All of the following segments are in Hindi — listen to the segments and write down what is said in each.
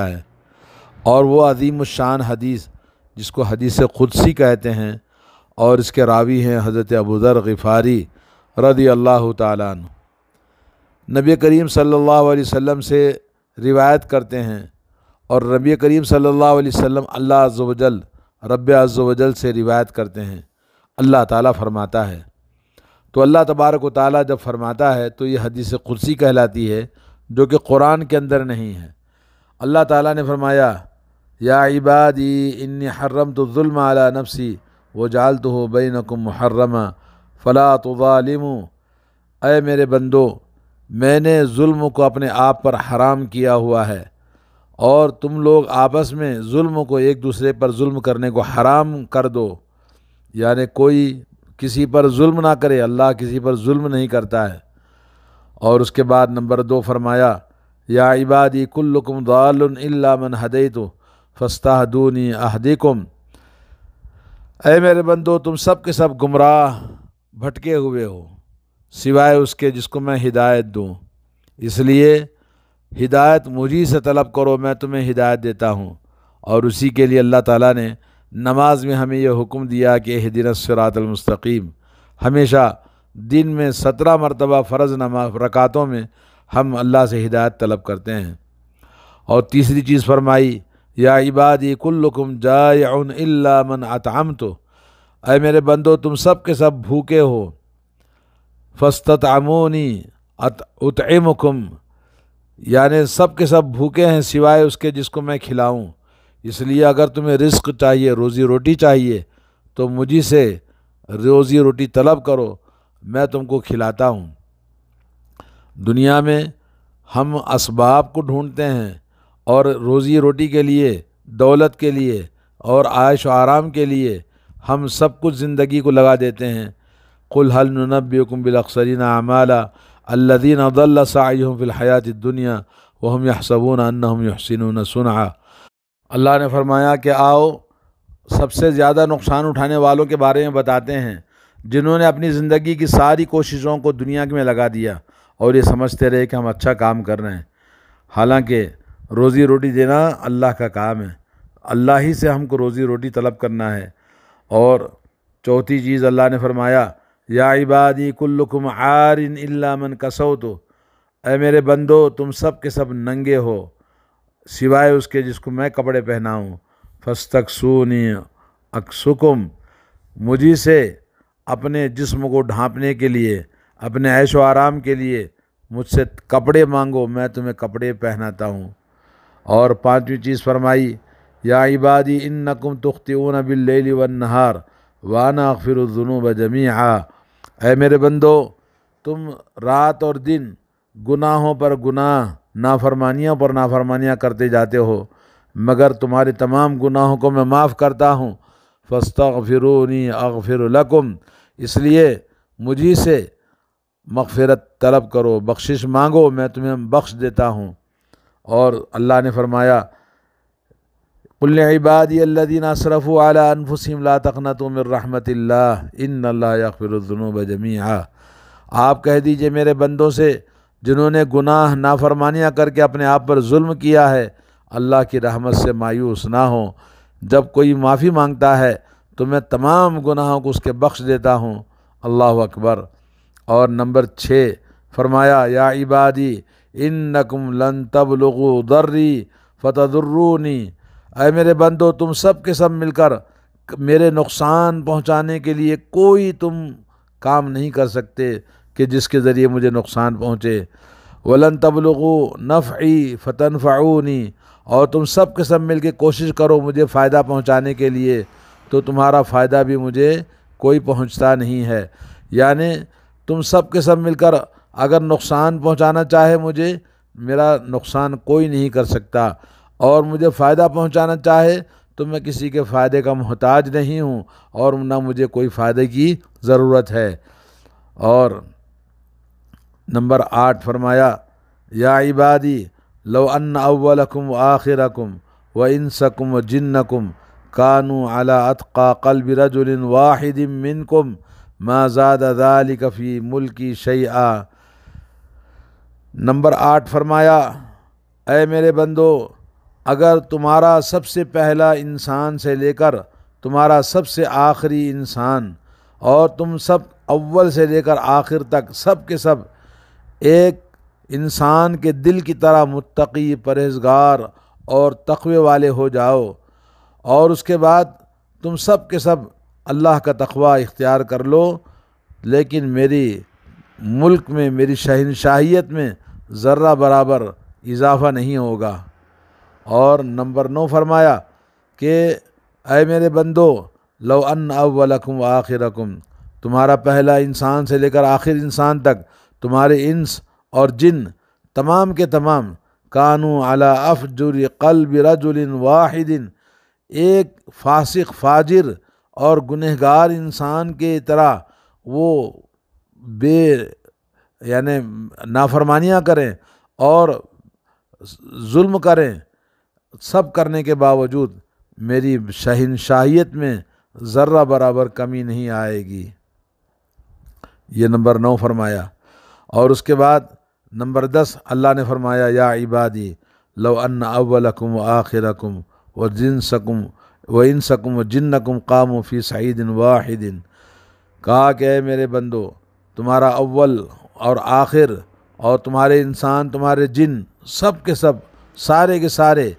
है और वो अजीम शान हदीस जिसको हदीस ख़ुदसी कहते हैं और इसके रावी हैं हज़रत अबूदर गफ़ारी रदी अल्लाह तबी करीम सल्ला वम से रिवायत करते हैं और नबी करीम सल्ला वम अल्लाह अज़्ज़वजल रब अज़्ज़वजल से रिवायत करते हैं अल्लाह ताली फरमाता है तो अल्लाह तबारक व ताली जब फरमाता है तो ये हदीस ख़ुदसी कहलाती है जो कि कुरान के अंदर नहीं है अल्लाह ताला ने फरमाया या इबादी इन हर्रम तो जुल्म आला नफसी व जाल तो हो बई नकुम मुहर्रम फ़ला तो ालिम अय मेरे बंदो मैंने जुल्म को अपने आप पर हराम किया हुआ है और तुम लोग आपस में जुल्म को एक दूसरे पर जुल्म करने को हराम कर दो यानि कोई किसी पर जुल्म ना करे अल्लाह किसी पर जुल्म नहीं करता है और उसके बाद नंबर दो फरमाया या इबादी कुल्लुकुम दालन हदय तो फस्तादूनी अहदिकुम अय मेरे बंदो तुम सब के सब गुमराह भटके हुए हो सिवाय उसके जिसको मैं हिदायत दूँ इसलिए हिदायत मुझी से तलब करो मैं तुम्हें हिदायत देता हूँ और उसी के लिए अल्लाह ताला ने नमाज में हमें यह हुक्म दिया कि दिन सरातमस्तकीम हमेशा दिन में सत्रह मरतबा फ़र्ज़ नमा रकातों में हम अल्लाह से हिदायत तलब करते हैं और तीसरी चीज़ फरमाई या इबादी कुल्लुकुम जायन इल्ला मन अतम तो अरे मेरे बंदो तुम सब के सब भूखे हो आमोनी उतमकुम यानि सब के सब भूखे हैं सिवाय उसके जिसको मैं खिलाऊं इसलिए अगर तुम्हें रिस्क चाहिए रोज़ी रोटी चाहिए तो मुझी से रोज़ी रोटी तलब करो मैं तुमको खिलाता हूँ दुनिया में हम इसबाब को ढूंढते हैं और रोज़ी रोटी के लिए दौलत के लिए और आयश आराम के लिए हम सब कुछ ज़िंदगी को लगा देते हैं कुल हल नबीकुम बिलअसरीन अमाला अल्लादीन दुनिया वहम यहसबून अनहम सुना अल्लाह ने फरमाया कि आओ सबसे ज़्यादा नुकसान उठाने वालों के बारे में बताते हैं जिन्होंने अपनी ज़िंदगी की सारी कोशिशों को दुनिया में लगा दिया और ये समझते रहे कि हम अच्छा काम कर रहे हैं हालांकि रोज़ी रोटी देना अल्लाह का काम है अल्लाह ही से हमको रोज़ी रोटी तलब करना है और चौथी चीज़ अल्लाह ने फरमाया या इबादी कुल्लुकुम आरिन इल्ला मन कसो तो अरे मेरे बंदो तुम सब के सब नंगे हो सिवाय उसके जिसको मैं कपड़े पहनाऊँ सूनी अक्सुकुम मुझी से अपने जिस्म को ढांपने के लिए अपने ऐशो आराम के लिए मुझसे कपड़े मांगो मैं तुम्हें कपड़े पहनाता हूँ और पाँचवीं चीज़ फरमाई या इबादी इन नकुम ऊन बिल्ली वन नहार वाना फिर जुनूब जमी आ मेरे बंदो तुम रात और दिन गुनाहों पर गुनाह नाफरमानियों पर नाफरमानियाँ करते जाते हो मगर तुम्हारे तमाम गुनाहों को मैं माफ़ करता हूँ फस्तफ़िरूनी अग लकुम इसलिए मुझी से मगफ़रत तलब करो बख्शिश मांगो मैं तुम्हें बख्श देता हूँ और अल्लाह ने फरमाया कुल इबादी अल्लादीन अशरफ़ आला अनफुसम ला तखनतम रहमत इन यकफ़िरजुनूब जमीहा आप कह दीजिए मेरे बंदों से जिन्होंने गुनाह नाफरमानियाँ करके अपने आप पर जुल्म किया है अल्लाह की रहमत से मायूस ना हो जब कोई माफ़ी मांगता है तो मैं तमाम गुनाहों को उसके बख्श देता हूँ अल्लाह अकबर और नंबर छः फरमाया या इबादी इन नकुम लन तब लगो दर्री फ़तरुनी अय मेरे बंदो तुम सब के सब मिलकर मेरे नुकसान पहुंचाने के लिए कोई तुम काम नहीं कर सकते कि जिसके ज़रिए मुझे नुकसान पहुंचे वलन तबलगो नफ़ी फ़तन फ़ाऊनी और तुम सब के सब मिल के कोशिश करो मुझे फ़ायदा पहुंचाने के लिए तो तुम्हारा फ़ायदा भी मुझे कोई पहुंचता नहीं है यानी तुम सब के सब मिलकर अगर नुकसान पहुंचाना चाहे मुझे मेरा नुकसान कोई नहीं कर सकता और मुझे फ़ायदा पहुंचाना चाहे तो मैं किसी के फ़ायदे का मोहताज नहीं हूं और ना मुझे कोई फ़ायदे की ज़रूरत है और नंबर आठ फरमाया या इबादी लो अन अव्वलकुम आखिरकुम व इनसकुम व जिन्नकुम कानू अला अतका कल रजुल वाहिद मिनकुम माजादाली कफ़ी मुल की शैया नंबर आठ फरमाया अय मेरे बंदो अगर तुम्हारा सबसे पहला इंसान से लेकर तुम्हारा सबसे आखिरी इंसान और तुम सब अव्वल से लेकर आखिर तक सब के सब एक इंसान के दिल की तरह मुतकी परहेजगार और तकवे वाले हो जाओ और उसके बाद तुम सब के सब अल्लाह का तखवा इख्तियार कर लो लेकिन मेरी मुल्क में मेरी शहनशाहियत में ज़र्रा बराबर इजाफ़ा नहीं होगा और नंबर नौ फरमाया कि अय मेरे बंदो लो अन अव्वलकुम आखिरकुम तुम्हारा पहला इंसान से लेकर आखिर इंसान तक तुम्हारे इंस और जिन तमाम के तमाम कानू अला जुर कल रजुल वाहिदिन एक फासिक फाजिर और गुनहगार इंसान के तरह वो बे यानि नाफरमानियाँ करें और जुल्म करें सब करने के बावजूद मेरी शहिन में ज़र्रा बराबर कमी नहीं आएगी ये नंबर नौ फरमाया और उसके बाद नंबर दस अल्लाह ने फरमाया या इबादी लो अन अव्वलकुम आखिरकुम व जिन व इन सकम जिन नकुम काम फ़ी सईदिन वाहिदिन कहा कि मेरे बंदो तुम्हारा अव्वल और आखिर और तुम्हारे इंसान तुम्हारे जिन सब के सब सारे के सारे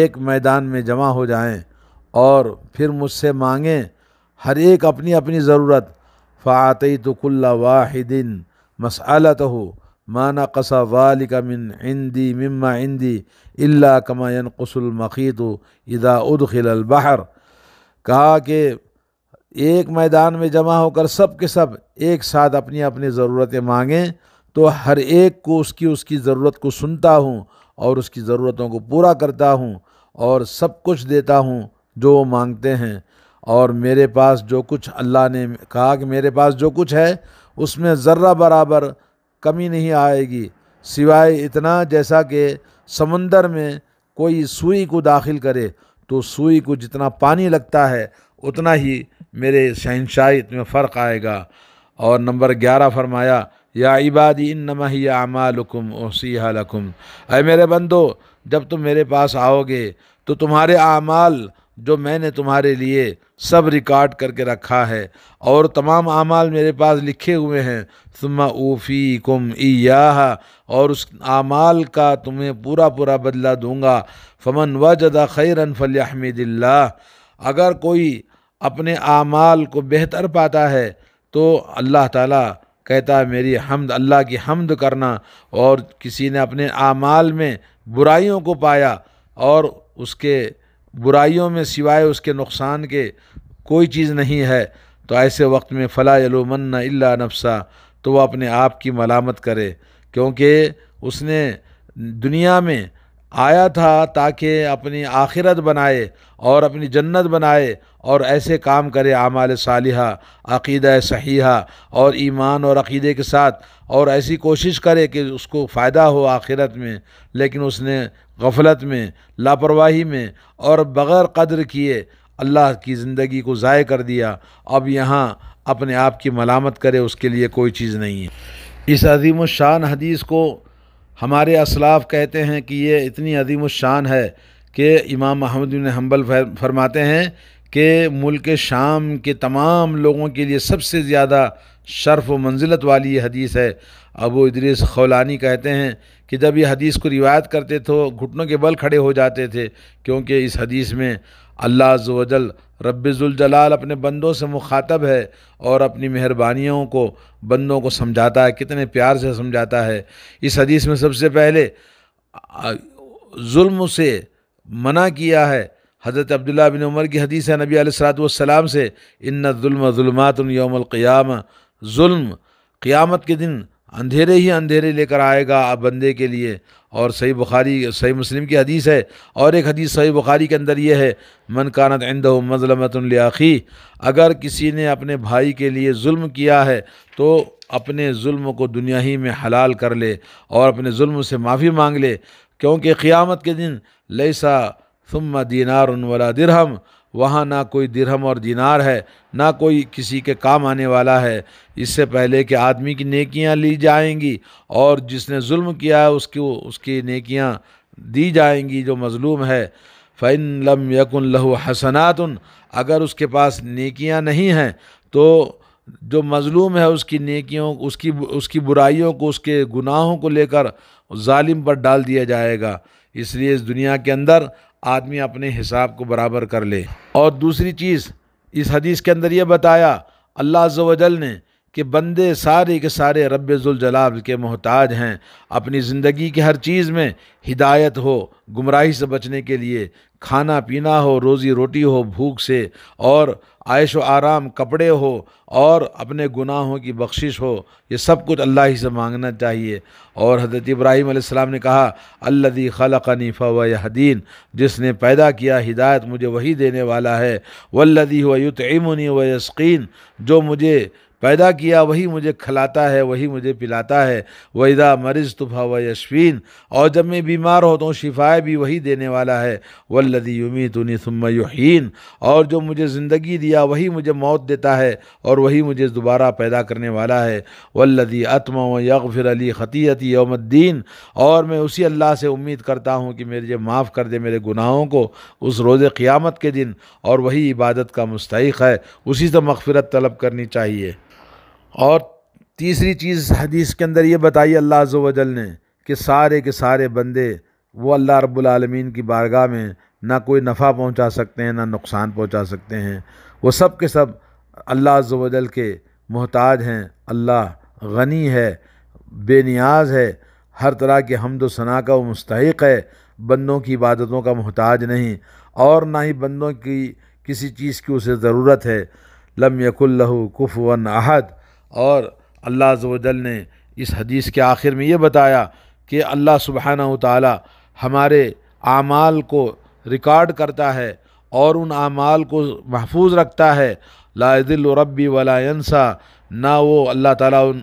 एक मैदान में जमा हो जाएं और फिर मुझसे मांगें हर एक अपनी अपनी ज़रूरत फ़ातई तो कुल्ला वाहिदिन तो हो माना कसा वालिक मिन इंदी मम्मा इंदी अल्ला कमायन कसलमखीत इदा उद उदखिलबहर कहा कि एक मैदान में जमा होकर सब के सब एक साथ अपनी अपनी ज़रूरतें मांगें तो हर एक को उसकी उसकी ज़रूरत को सुनता हूँ और उसकी ज़रूरतों को पूरा करता हूँ और सब कुछ देता हूँ जो वो मांगते हैं और मेरे पास जो कुछ अल्लाह ने कहा कि मेरे पास जो कुछ है उसमें ज़र्रा बराबर कमी नहीं आएगी सिवाय इतना जैसा कि समंदर में कोई सुई को दाखिल करे तो सुई को जितना पानी लगता है उतना ही मेरे शहनशाह में फ़र्क आएगा और नंबर ग्यारह फरमाया या इबादी इन ही आमालकुम ओसीकुम लकुम अरे मेरे बंदो जब तुम मेरे पास आओगे तो तुम्हारे आमाल जो मैंने तुम्हारे लिए सब रिकॉर्ड करके रखा है और तमाम आमाल मेरे पास लिखे हुए हैं सुमा ऊफ़ी कुम ईयाह और उस आमाल का तुम्हें पूरा पूरा बदला दूंगा फमन वजदा खैरन फ़लहमदिल्ला अगर कोई अपने आमाल को बेहतर पाता है तो अल्लाह ताला कहता है मेरी हमद अल्लाह की हमद करना और किसी ने अपने आमाल में बुराइयों को पाया और उसके बुराइयों में सिवाय उसके नुकसान के कोई चीज़ नहीं है तो ऐसे वक्त में फ़ला यलुमन इल्ला नफसा तो वह अपने आप की मलामत करे क्योंकि उसने दुनिया में आया था ताकि अपनी आखिरत बनाए और अपनी जन्नत बनाए और ऐसे काम करे आमाल सालिहा सही सहीहा और ईमान और अक़ीदे के साथ और ऐसी कोशिश करे कि उसको फ़ायदा हो आखिरत में लेकिन उसने गफलत में लापरवाही में और बग़ैर क़द्र किए अल्लाह की ज़िंदगी को ज़ाय कर दिया अब यहाँ अपने आप की मलामत करे उसके लिए कोई चीज़ नहीं है इस अजीम शान हदीस को हमारे असलाफ कहते हैं कि ये इतनी अजीम शान है कि इमाम महमद हम्बल फरमाते हैं कि मुल्क शाम के तमाम लोगों के लिए सबसे ज़्यादा शर्फ व मंजिलत वाली ये हदीस है अबू इदरीस खौलानी कहते हैं कि जब ये हदीस को रिवायत करते तो घुटनों के बल खड़े हो जाते थे क्योंकि इस हदीस में अल्लाह जल रब्ज़ुलजलाल अपने बंदों से मुखातब है और अपनी मेहरबानियों को बंदों को समझाता है कितने प्यार से समझाता है इस हदीस में सबसे पहले जुल्म से मना किया है हज़रत अब्दुल्ला बिन उमर की हदीस है नबी अलैहिस्सलाम से इन ज़ुल्मत यौमक़ियाम जुल्म क़ियामत के दिन अंधेरे ही अंधेरे लेकर आएगा आप बंदे के लिए और सही बुखारी सही मुस्लिम की हदीस है और एक हदीस सही बुखारी के अंदर ये है मन कानत इंद मजलमतलआखी अगर किसी ने अपने भाई के लिए जुल्म किया है तो अपने जुल्म को दुनिया ही में हलाल कर ले और अपने जुल्म से माफ़ी मांग ले क्योंकि क़ियामत के दिन लैसा सुम्मा दीनार वाला दिरहम वहाँ ना कोई दिरहम और दीनार है ना कोई किसी के काम आने वाला है इससे पहले कि आदमी की नेकियाँ ली जाएंगी और जिसने जुल्म किया है उसकी उसकी नेकियाँ दी जाएंगी जो मज़लूम है फ़ैन लम यकुन लहु हसनात अगर उसके पास नेकियाँ नहीं हैं तो जो मज़लूम है उसकी नेकियों उसकी उसकी बुराइयों को उसके गुनाहों को लेकर ालिम पर डाल दिया जाएगा इसलिए इस दुनिया के अंदर आदमी अपने हिसाब को बराबर कर ले और दूसरी चीज़ इस हदीस के अंदर ये बताया अल्लाह वजल ने कि बंदे सारे के सारे रब्ज़ुलजलाल के मोहताज हैं अपनी ज़िंदगी की हर चीज़ में हिदायत हो गुमराही से बचने के लिए खाना पीना हो रोज़ी रोटी हो भूख से और आयश व आराम कपड़े हो और अपने गुनाहों की बख्शिश हो ये सब कुछ अल्लाह ही से मांगना चाहिए और हज़रत इब्राहीम आसमाम ने कहा अल्लदी खलकनी फ़वहदीन जिसने पैदा किया हिदायत मुझे वही देने वाला है वल्लदी हुआ युतमनी व यसकीन जो मुझे पैदा किया वही मुझे खिलाता है वही मुझे पिलाता है वहीदा मरीज तुफा व यशवीन और जब मैं बीमार होता हूँ शिफाए भी वही देने वाला है वल्लदी युमी तुनी युहीन और जो मुझे ज़िंदगी दिया वही मुझे मौत देता है और वही मुझे दोबारा पैदा करने वाला है वल्लदी अतम व यकफिर अली ख़ती यौमद्दीन और मैं उसी अल्लाह से उम्मीद करता हूँ कि मेरे ये माफ़ कर दे मेरे गुनाहों को उस रोज़ क़ियामत के दिन और वही इबादत का मुस्तक है उसी से मगफरत तलब करनी चाहिए और तीसरी चीज़ हदीस के अंदर ये बताई अल्लाह वजल ने कि सारे के सारे बंदे वो अल्लाह रब्लमीन की बारगाह में ना कोई नफ़ा पहुंचा सकते हैं ना नुकसान पहुंचा सकते हैं वो सब के सब अल्लाह वजल के मोहताज हैं अल्लाह गनी है बेनियाज है हर तरह के हमद सना का वो मुस्तक है बंदों की इबादतों का मोहताज नहीं और ना ही बंदों की किसी चीज़ की उसे ज़रूरत है लम यकुल्लहु कुफ़ वन अहद और अल्लाह जल ने इस हदीस के आखिर में ये बताया कि अल्लाह सुबहाना ताली हमारे आमाल को रिकॉर्ड करता है और उन आमाल को महफूज रखता है लादिल रबी वलायनसा ना वो अल्लाह ताला उन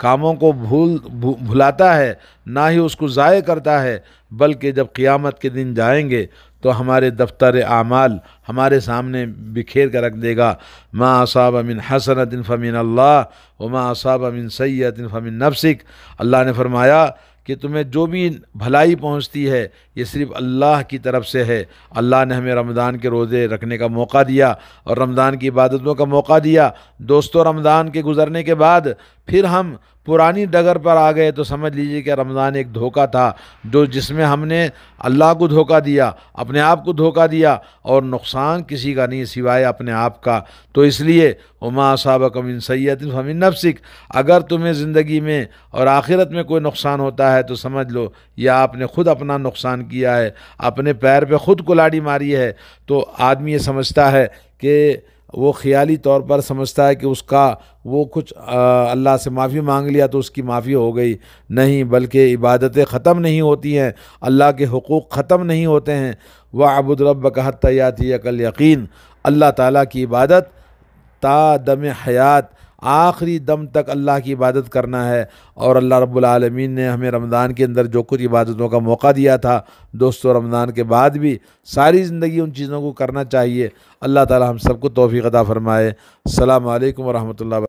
कामों को भूल भू, भुलाता है ना ही उसको ज़ाय करता है बल्कि जब क़ियामत के दिन जाएंगे तो हमारे दफ्तर आमाल हमारे सामने बिखेर कर रख देगा माँ आसाब अमिन हसनतिन फ़मिन अल्लाह व माँ आसाब अमिन सैतिन फ़मिन नफसिक अल्लाह ने फरमाया कि तुम्हें जो भी भलाई पहुंचती है ये सिर्फ अल्लाह की तरफ से है अल्लाह ने हमें रमज़ान के रोज़े रखने का मौका दिया और रमज़ान की इबादतों का मौका दिया दोस्तों रमज़ान के गुज़रने के बाद फिर हम पुरानी डगर पर आ गए तो समझ लीजिए कि रमज़ान एक धोखा था जो जिसमें हमने अल्लाह को धोखा दिया अपने आप को धोखा दिया और नुकसान किसी का नहीं सिवाय अपने आप का तो इसलिए उमा साबकमिन सैद फमिन नफसिक अगर तुम्हें ज़िंदगी में और आखिरत में कोई नुकसान होता है तो समझ लो या आपने खुद अपना नुकसान किया है अपने पैर पे खुद कुलाड़ी मारी है तो आदमी ये समझता है कि वो ख्याली तौर पर समझता है कि उसका वो कुछ अल्लाह से माफ़ी मांग लिया तो उसकी माफ़ी हो गई नहीं बल्कि इबादतें ख़त्म नहीं होती हैं अल्लाह के हकूक़ ख़त्म नहीं होते हैं वह अबुदरब कहत याती अकल यकीन अल्लाह ताला की इबादत ता दम हयात आखिरी दम तक अल्लाह की इबादत करना है और अल्लाह रब्बुल आलमीन ने हमें रमज़ान के अंदर जो कुछ इबादतों का मौका दिया था दोस्तों रमज़ान के बाद भी सारी ज़िंदगी उन चीज़ों को करना चाहिए अल्लाह ताला हम सबको तोफ़ी अदा फ़रमाए अल्लाम वरहमल